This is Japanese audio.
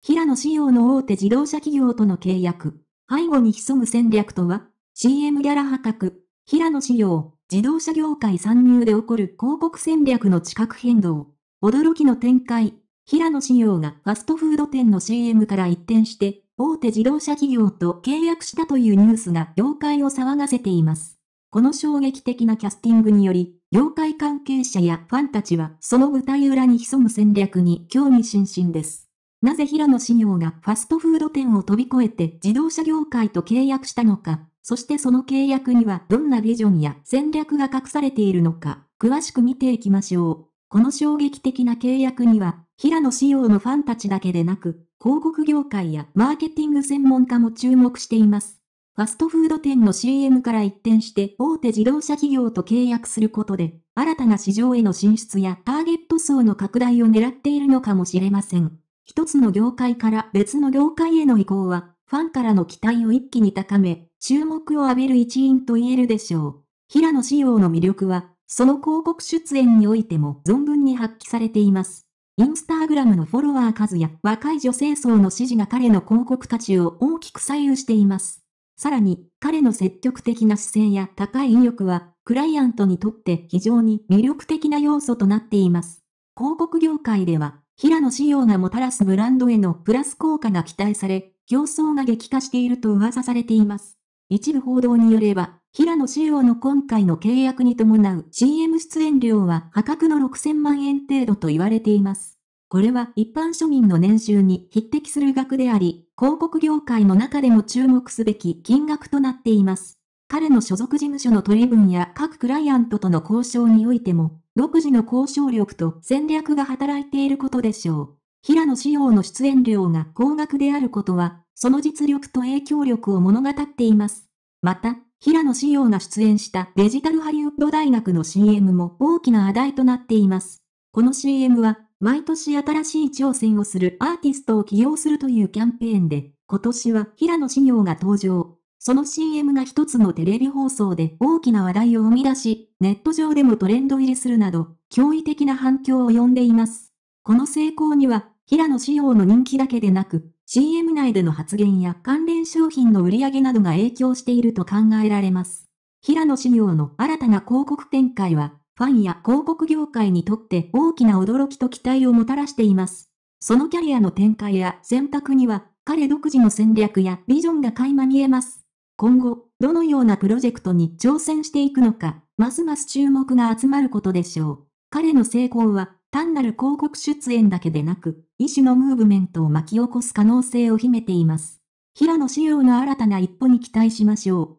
平野仕様の大手自動車企業との契約。背後に潜む戦略とは ?CM ギャラ破格。平野仕様、自動車業界参入で起こる広告戦略の地殻変動。驚きの展開。平野仕様がファストフード店の CM から一転して、大手自動車企業と契約したというニュースが業界を騒がせています。この衝撃的なキャスティングにより、業界関係者やファンたちはその舞台裏に潜む戦略に興味津々です。なぜ平野紫耀がファストフード店を飛び越えて自動車業界と契約したのか、そしてその契約にはどんなビジョンや戦略が隠されているのか、詳しく見ていきましょう。この衝撃的な契約には、平野紫耀のファンたちだけでなく、広告業界やマーケティング専門家も注目しています。ファストフード店の CM から一転して大手自動車企業と契約することで、新たな市場への進出やターゲット層の拡大を狙っているのかもしれません。一つの業界から別の業界への移行は、ファンからの期待を一気に高め、注目を浴びる一因と言えるでしょう。平野仕様の魅力は、その広告出演においても存分に発揮されています。インスタグラムのフォロワー数や若い女性層の支持が彼の広告価値を大きく左右しています。さらに、彼の積極的な姿勢や高い意欲は、クライアントにとって非常に魅力的な要素となっています。広告業界では、平野仕様がもたらすブランドへのプラス効果が期待され、競争が激化していると噂されています。一部報道によれば、平野仕様の今回の契約に伴う CM 出演料は破格の6000万円程度と言われています。これは一般庶民の年収に匹敵する額であり、広告業界の中でも注目すべき金額となっています。彼の所属事務所の取り分や各クライアントとの交渉においても、独自の交渉力と戦略が働いていることでしょう。平野紫耀の出演料が高額であることは、その実力と影響力を物語っています。また、平野紫耀が出演したデジタルハリウッド大学の CM も大きな話題となっています。この CM は、毎年新しい挑戦をするアーティストを起用するというキャンペーンで、今年は平野紫耀が登場。その CM が一つのテレビ放送で大きな話題を生み出し、ネット上でもトレンド入りするなど、驚異的な反響を呼んでいます。この成功には、平野志陽の人気だけでなく、CM 内での発言や関連商品の売り上げなどが影響していると考えられます。平野志陽の新たな広告展開は、ファンや広告業界にとって大きな驚きと期待をもたらしています。そのキャリアの展開や選択には、彼独自の戦略やビジョンが垣間見えます。今後、どのようなプロジェクトに挑戦していくのか、ますます注目が集まることでしょう。彼の成功は、単なる広告出演だけでなく、医師のムーブメントを巻き起こす可能性を秘めています。平野仕様の新たな一歩に期待しましょう。